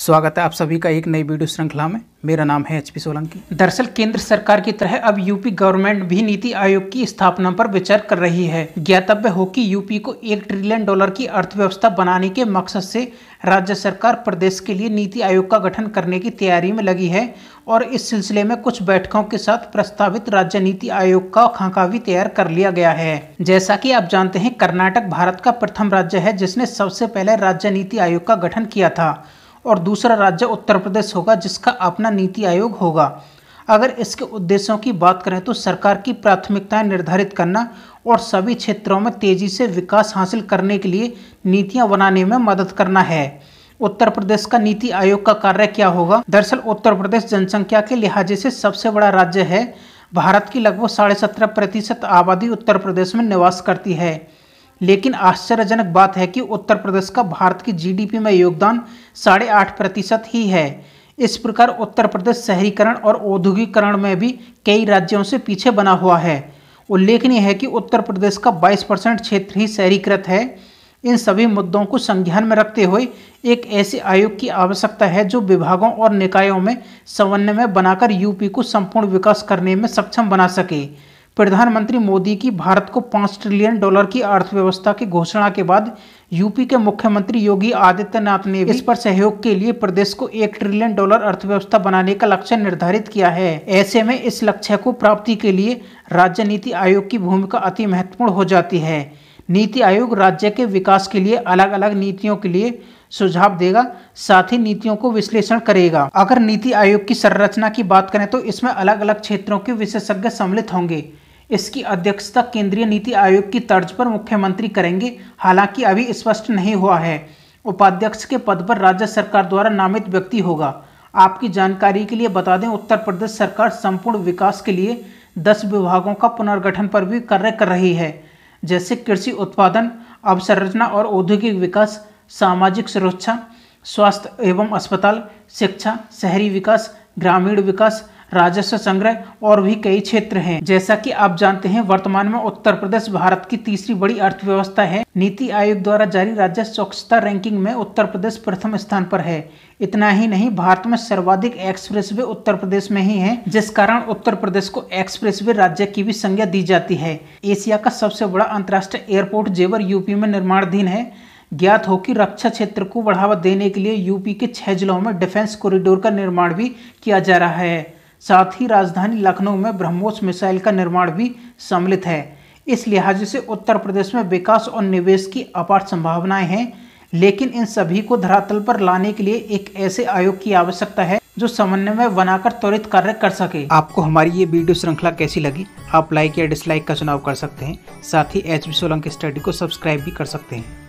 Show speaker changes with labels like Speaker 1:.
Speaker 1: स्वागत है आप सभी का एक नई वीडियो श्रृंखला में मेरा नाम है एचपी सोलंकी दरअसल केंद्र सरकार की तरह अब यूपी गवर्नमेंट भी नीति आयोग की स्थापना पर विचार कर रही है ज्ञातव्य हो कि यूपी को एक ट्रिलियन डॉलर की अर्थव्यवस्था बनाने के मकसद से राज्य सरकार प्रदेश के लिए नीति आयोग का गठन करने की तैयारी में लगी है और इस सिलसिले में कुछ बैठकों के साथ प्रस्तावित राज्य नीति आयोग का खाका भी तैयार कर लिया गया है जैसा की आप जानते हैं कर्नाटक भारत का प्रथम राज्य है जिसने सबसे पहले राज्य नीति आयोग का गठन किया था और दूसरा राज्य उत्तर प्रदेश होगा जिसका अपना नीति आयोग होगा अगर इसके उद्देश्यों की बात करें तो सरकार की प्राथमिकताएं निर्धारित करना और सभी क्षेत्रों में तेजी से विकास हासिल करने के लिए नीतियां बनाने में मदद करना है उत्तर प्रदेश का नीति आयोग का कार्य क्या होगा दरअसल उत्तर प्रदेश जनसंख्या के लिहाजे से सबसे बड़ा राज्य है भारत की लगभग साढ़े सत्रह प्रतिशत आबादी उत्तर प्रदेश में निवास करती है लेकिन आश्चर्यजनक बात है कि उत्तर प्रदेश का भारत की जीडीपी में योगदान साढ़े आठ प्रतिशत ही है इस प्रकार उत्तर प्रदेश शहरीकरण और औद्योगिकरण में भी कई राज्यों से पीछे बना हुआ है उल्लेखनीय है कि उत्तर प्रदेश का 22 परसेंट क्षेत्र ही शहरीकृत है इन सभी मुद्दों को संज्ञान में रखते हुए एक ऐसे आयोग की आवश्यकता है जो विभागों और निकायों में समन्वय बनाकर यूपी को संपूर्ण विकास करने में सक्षम बना सके प्रधानमंत्री मोदी की भारत को पाँच ट्रिलियन डॉलर की अर्थव्यवस्था की घोषणा के बाद यूपी के मुख्यमंत्री योगी आदित्यनाथ ने इस पर सहयोग के लिए प्रदेश को एक ट्रिलियन डॉलर अर्थव्यवस्था बनाने का लक्ष्य निर्धारित किया है ऐसे में इस लक्ष्य को प्राप्ति के लिए राज्य नीति आयोग की भूमिका अति महत्वपूर्ण हो जाती है नीति आयोग राज्य के विकास के लिए अलग अलग नीतियों के लिए सुझाव देगा साथ ही नीतियों को विश्लेषण करेगा अगर नीति आयोग की संरचना की बात करें तो इसमें अलग अलग क्षेत्रों के विशेषज्ञ सम्मिलित होंगे इसकी अध्यक्षता केंद्रीय नीति आयोग की तर्ज पर मुख्यमंत्री करेंगे हालांकि अभी स्पष्ट नहीं हुआ है उपाध्यक्ष के पद पर राज्य सरकार द्वारा नामित व्यक्ति होगा आपकी जानकारी के लिए बता दें उत्तर प्रदेश सरकार संपूर्ण विकास के लिए दस विभागों का पुनर्गठन पर भी कार्य कर रही है जैसे कृषि उत्पादन अवसंरचना और औद्योगिक विकास सामाजिक सुरक्षा स्वास्थ्य एवं अस्पताल शिक्षा शहरी विकास ग्रामीण विकास राजस्व संग्रह और भी कई क्षेत्र हैं जैसा कि आप जानते हैं वर्तमान में उत्तर प्रदेश भारत की तीसरी बड़ी अर्थव्यवस्था है नीति आयोग द्वारा जारी राजस्व स्वच्छता रैंकिंग में उत्तर प्रदेश प्रथम स्थान पर है इतना ही नहीं भारत में सर्वाधिक वे उत्तर प्रदेश में ही है जिस कारण उत्तर प्रदेश को वे राज्य की भी संज्ञा दी जाती है एशिया का सबसे बड़ा अंतर्राष्ट्रीय एयरपोर्ट जेवर यूपी में निर्माणाधीन है ज्ञात हो कि रक्षा क्षेत्र को बढ़ावा देने के लिए यूपी के छह जिलों में डिफेंस कॉरिडोर का निर्माण भी किया जा रहा है साथ ही राजधानी लखनऊ में ब्रह्मोस मिसाइल का निर्माण भी सम्मिलित है इस लिहाजे से उत्तर प्रदेश में विकास और निवेश की अपार संभावनाएं हैं लेकिन इन सभी को धरातल पर लाने के लिए एक ऐसे आयोग की आवश्यकता है जो समन्वय में बनाकर त्वरित कार्य कर सके आपको हमारी ये वीडियो श्रृंखला कैसी लगी आप लाइक या डिसलाइक का चुनाव कर सकते हैं साथ ही एच सोलंकी स्टडी को सब्सक्राइब भी कर सकते हैं